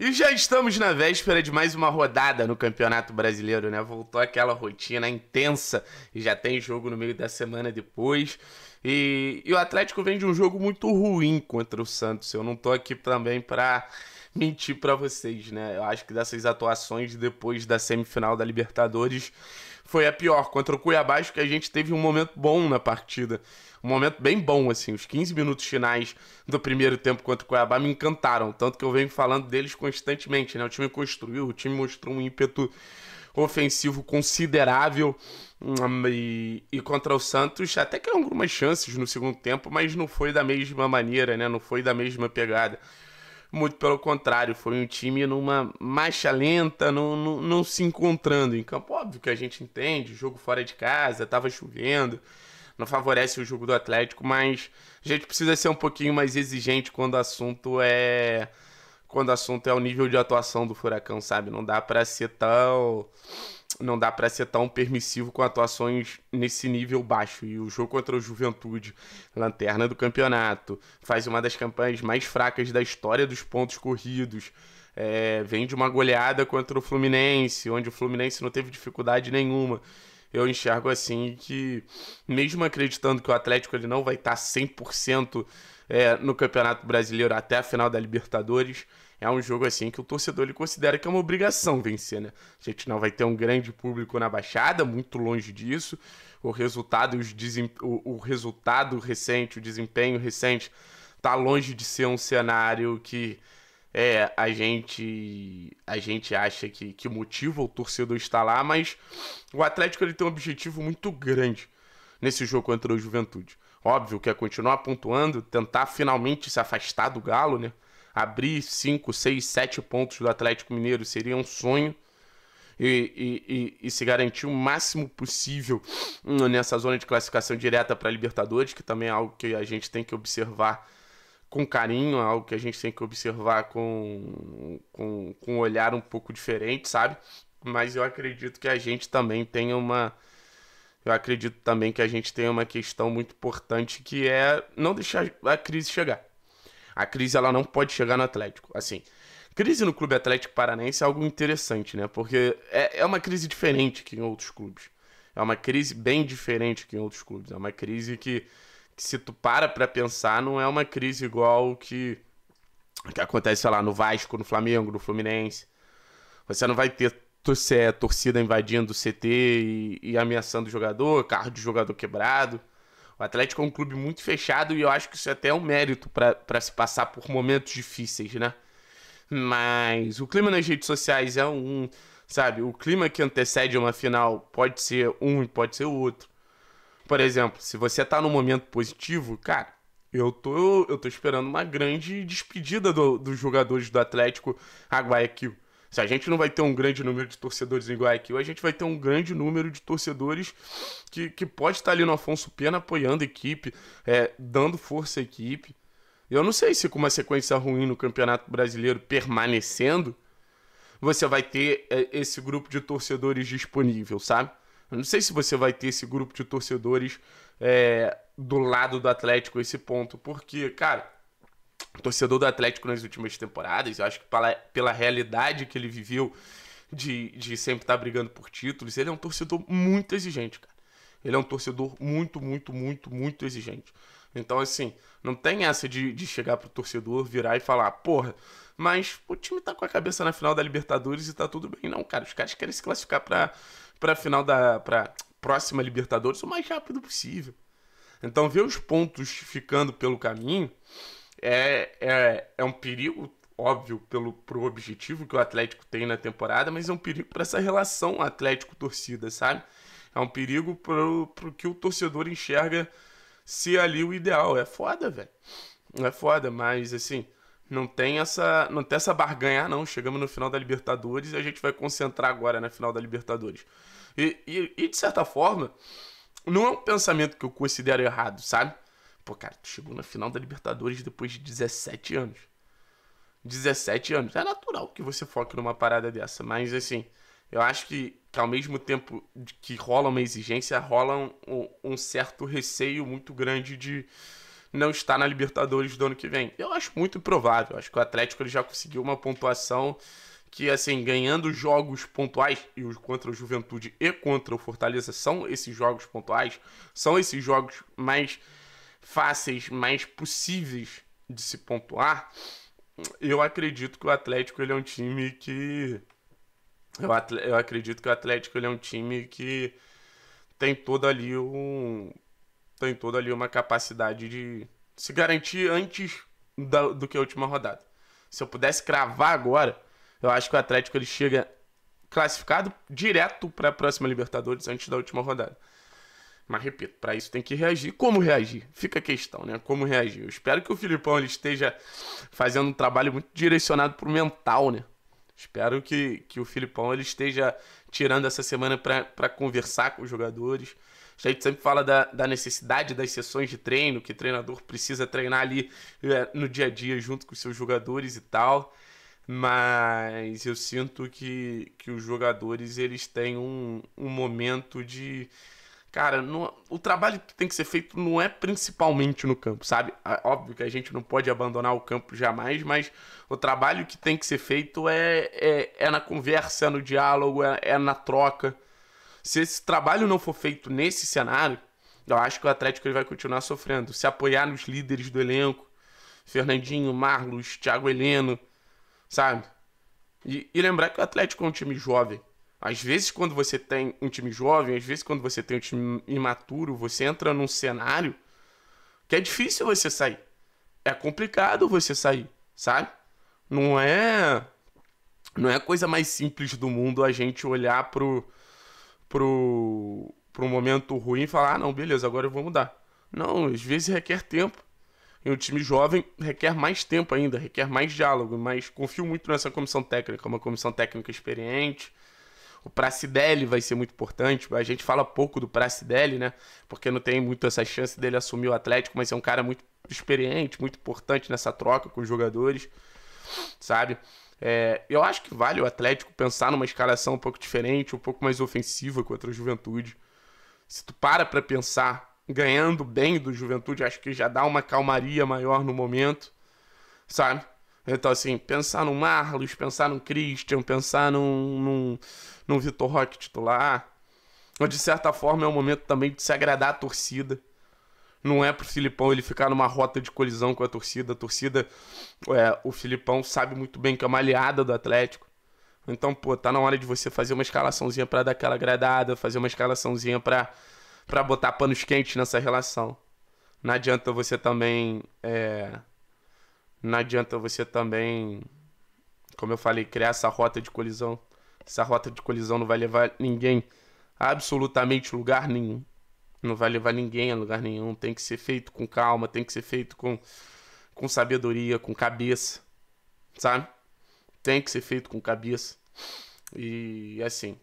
E já estamos na véspera de mais uma rodada no Campeonato Brasileiro, né? Voltou aquela rotina intensa e já tem jogo no meio da semana depois. E, e o Atlético vem de um jogo muito ruim contra o Santos. Eu não tô aqui também para mentir para vocês, né? Eu acho que dessas atuações depois da semifinal da Libertadores foi a pior. Contra o Cuiabá, acho que a gente teve um momento bom na partida. Um momento bem bom, assim. Os 15 minutos finais do primeiro tempo contra o Cuiabá me encantaram. Tanto que eu venho falando deles constantemente, né? O time construiu, o time mostrou um ímpeto ofensivo considerável. Hum, e, e, contra o Santos, até que algumas chances no segundo tempo, mas não foi da mesma maneira, né? Não foi da mesma pegada. Muito pelo contrário, foi um time numa marcha lenta, não, não, não se encontrando em campo. Óbvio que a gente entende, jogo fora de casa, tava chovendo, não favorece o jogo do Atlético, mas a gente precisa ser um pouquinho mais exigente quando o assunto é quando o assunto é o nível de atuação do Furacão, sabe? Não dá para ser tão não dá para ser tão permissivo com atuações nesse nível baixo. E o jogo contra o Juventude, lanterna do campeonato, faz uma das campanhas mais fracas da história dos pontos corridos. É, vem de uma goleada contra o Fluminense, onde o Fluminense não teve dificuldade nenhuma. Eu enxergo assim que, mesmo acreditando que o Atlético ele não vai tá estar 100% é, no Campeonato Brasileiro até a final da Libertadores, é um jogo assim que o torcedor ele considera que é uma obrigação vencer, né? A gente não vai ter um grande público na Baixada, muito longe disso. O resultado, os desem... o, o resultado recente, o desempenho recente, tá longe de ser um cenário que é, a gente a gente acha que, que motiva o torcedor estar lá, mas o Atlético ele tem um objetivo muito grande nesse jogo contra o Juventude. Óbvio que é continuar pontuando, tentar finalmente se afastar do Galo, né? abrir 5, 6, 7 pontos do Atlético Mineiro seria um sonho. E, e, e, e se garantir o máximo possível nessa zona de classificação direta para a Libertadores, que também é algo que a gente tem que observar com carinho, é algo que a gente tem que observar com, com, com um olhar um pouco diferente, sabe? Mas eu acredito que a gente também tem uma. Eu acredito também que a gente tem uma questão muito importante que é não deixar a crise chegar. A crise ela não pode chegar no Atlético. Assim, crise no Clube Atlético Paranense é algo interessante, né? Porque é, é uma crise diferente que em outros clubes. É uma crise bem diferente que em outros clubes. É uma crise que, que se tu para pra pensar, não é uma crise igual que, que acontece, sei lá, no Vasco, no Flamengo, no Fluminense. Você não vai ter é torcida invadindo o CT e, e ameaçando o jogador, carro de jogador quebrado. O Atlético é um clube muito fechado e eu acho que isso é até é um mérito para se passar por momentos difíceis, né? Mas o clima nas redes sociais é um, sabe? O clima que antecede uma final pode ser um e pode ser outro. Por exemplo, se você tá num momento positivo, cara, eu tô, eu tô esperando uma grande despedida do, dos jogadores do Atlético a se a gente não vai ter um grande número de torcedores em Guayaquil, a gente vai ter um grande número de torcedores que, que pode estar ali no Afonso Pena apoiando a equipe, é, dando força à equipe. Eu não sei se com uma sequência ruim no Campeonato Brasileiro permanecendo, você vai ter é, esse grupo de torcedores disponível, sabe? Eu não sei se você vai ter esse grupo de torcedores é, do lado do Atlético esse ponto, porque, cara, torcedor do Atlético nas últimas temporadas. Eu acho que pela, pela realidade que ele viveu de, de sempre estar tá brigando por títulos, ele é um torcedor muito exigente, cara. Ele é um torcedor muito, muito, muito, muito exigente. Então, assim, não tem essa de, de chegar pro torcedor, virar e falar, porra, mas o time tá com a cabeça na final da Libertadores e tá tudo bem. Não, cara, os caras querem se classificar pra, pra final da. pra próxima Libertadores o mais rápido possível. Então, ver os pontos ficando pelo caminho é, é, é um perigo, óbvio, pelo pro objetivo que o Atlético tem na temporada, mas é um perigo para essa relação Atlético-torcida, sabe? É um perigo pro, pro que o torcedor enxerga ser ali o ideal. É foda, velho. É foda, mas assim, não tem essa, não tem essa barganha, não. Chegamos no final da Libertadores e a gente vai concentrar agora na final da Libertadores. E, e, e de certa forma, não é um pensamento que eu considero errado, sabe? Pô, cara, tu chegou na final da Libertadores depois de 17 anos. 17 anos. É natural que você foque numa parada dessa, mas assim, eu acho que, que ao mesmo tempo que rola uma exigência, rola um, um certo receio muito grande de não estar na Libertadores do ano que vem. Eu acho muito provável. acho que o Atlético ele já conseguiu uma pontuação que, assim, ganhando jogos pontuais e contra o Juventude e contra o Fortaleza são esses jogos pontuais, são esses jogos mais fáceis, mais possíveis de se pontuar, eu acredito que o Atlético ele é um time que eu, eu acredito que o Atlético ele é um time que tem toda ali um tem toda ali uma capacidade de se garantir antes da, do que a última rodada. Se eu pudesse cravar agora, eu acho que o Atlético ele chega classificado direto para a próxima Libertadores antes da última rodada. Mas repito, para isso tem que reagir. Como reagir? Fica a questão, né? Como reagir? Eu espero que o Filipão ele esteja fazendo um trabalho muito direcionado pro mental, né? Espero que, que o Filipão ele esteja tirando essa semana para conversar com os jogadores. A gente sempre fala da, da necessidade das sessões de treino, que o treinador precisa treinar ali é, no dia a dia junto com os seus jogadores e tal. Mas eu sinto que, que os jogadores eles têm um, um momento de, Cara, não, o trabalho que tem que ser feito não é principalmente no campo, sabe? Ah, óbvio que a gente não pode abandonar o campo jamais, mas o trabalho que tem que ser feito é, é, é na conversa, é no diálogo, é, é na troca. Se esse trabalho não for feito nesse cenário, eu acho que o Atlético ele vai continuar sofrendo. Se apoiar nos líderes do elenco, Fernandinho, Marlos, Thiago Heleno, sabe? E, e lembrar que o Atlético é um time jovem. Às vezes, quando você tem um time jovem, às vezes, quando você tem um time imaturo, você entra num cenário que é difícil você sair. É complicado você sair, sabe? Não é. Não é a coisa mais simples do mundo a gente olhar pro. pro. pro momento ruim e falar: ah, não, beleza, agora eu vou mudar. Não, às vezes requer tempo. E o time jovem requer mais tempo ainda, requer mais diálogo, mas confio muito nessa comissão técnica, uma comissão técnica experiente o Pracidelli vai ser muito importante. A gente fala pouco do Pracidelli, né? Porque não tem muito essa chance dele assumir o Atlético, mas é um cara muito experiente, muito importante nessa troca com os jogadores, sabe? É, eu acho que vale o Atlético pensar numa escalação um pouco diferente, um pouco mais ofensiva contra a Juventude. Se tu para pra pensar ganhando bem do Juventude, acho que já dá uma calmaria maior no momento, sabe? Então, assim, pensar no Marlos, pensar no Christian, pensar num, num, num Vitor Roque titular. De certa forma, é um momento também de se agradar à torcida. Não é pro Filipão ele ficar numa rota de colisão com a torcida. A torcida, é, o Filipão sabe muito bem que é uma aliada do Atlético. Então, pô, tá na hora de você fazer uma escalaçãozinha para dar aquela agradada, fazer uma escalaçãozinha pra, pra botar panos quentes nessa relação. Não adianta você também. É não adianta você também, como eu falei, criar essa rota de colisão. Essa rota de colisão não vai levar ninguém a absolutamente lugar nenhum. Não vai levar ninguém a lugar nenhum. Tem que ser feito com calma, tem que ser feito com, com sabedoria, com cabeça. Sabe? Tem que ser feito com cabeça. E assim,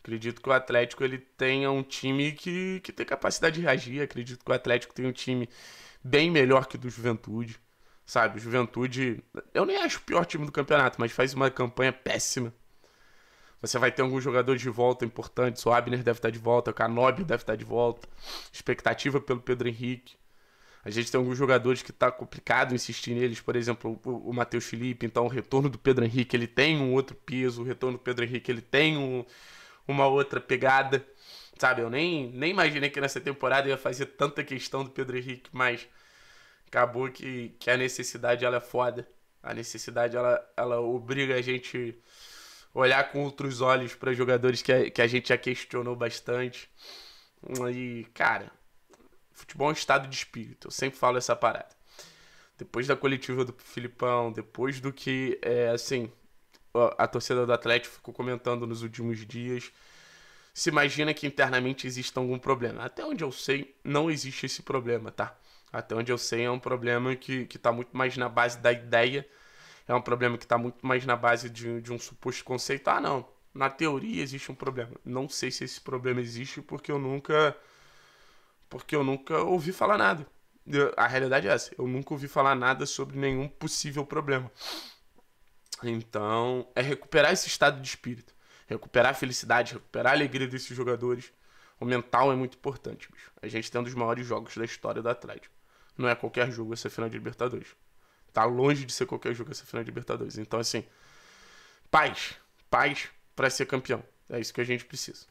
acredito que o Atlético ele tenha um time que, que tem capacidade de reagir. Acredito que o Atlético tem um time bem melhor que o do Juventude. Sabe, Juventude, eu nem acho o pior time do campeonato, mas faz uma campanha péssima. Você vai ter alguns jogadores de volta importantes. O Abner deve estar de volta, o Canobi deve estar de volta. Expectativa pelo Pedro Henrique. A gente tem alguns jogadores que está complicado insistir neles, por exemplo, o, Matheus Felipe. Então, o retorno do Pedro Henrique ele tem um outro peso, o retorno do Pedro Henrique ele tem um, uma outra pegada. Sabe, eu nem, nem imaginei que nessa temporada ia fazer tanta questão do Pedro Henrique, mas acabou que, que a necessidade ela é foda. A necessidade ela, ela obriga a gente olhar com outros olhos para jogadores que a, que a gente já questionou bastante. E, cara, futebol é um estado de espírito. Eu sempre falo essa parada. Depois da coletiva do Filipão, depois do que, é, assim, a torcida do Atlético ficou comentando nos últimos dias, se imagina que internamente exista algum problema. Até onde eu sei, não existe esse problema, tá? Até onde eu sei, é um problema que está muito mais na base da ideia, é um problema que está muito mais na base de, de um suposto conceito. Ah, não, na teoria existe um problema. Não sei se esse problema existe porque eu nunca. Porque eu nunca ouvi falar nada. Eu, a realidade é essa. Eu nunca ouvi falar nada sobre nenhum possível problema. Então, é recuperar esse estado de espírito. Recuperar a felicidade, recuperar a alegria desses jogadores. O mental é muito importante, bicho. A gente tem um dos maiores jogos da história do Atlético não é qualquer jogo essa final de Libertadores. Tá longe de ser qualquer jogo essa final de Libertadores. Então, assim, paz, paz para ser campeão. É isso que a gente precisa.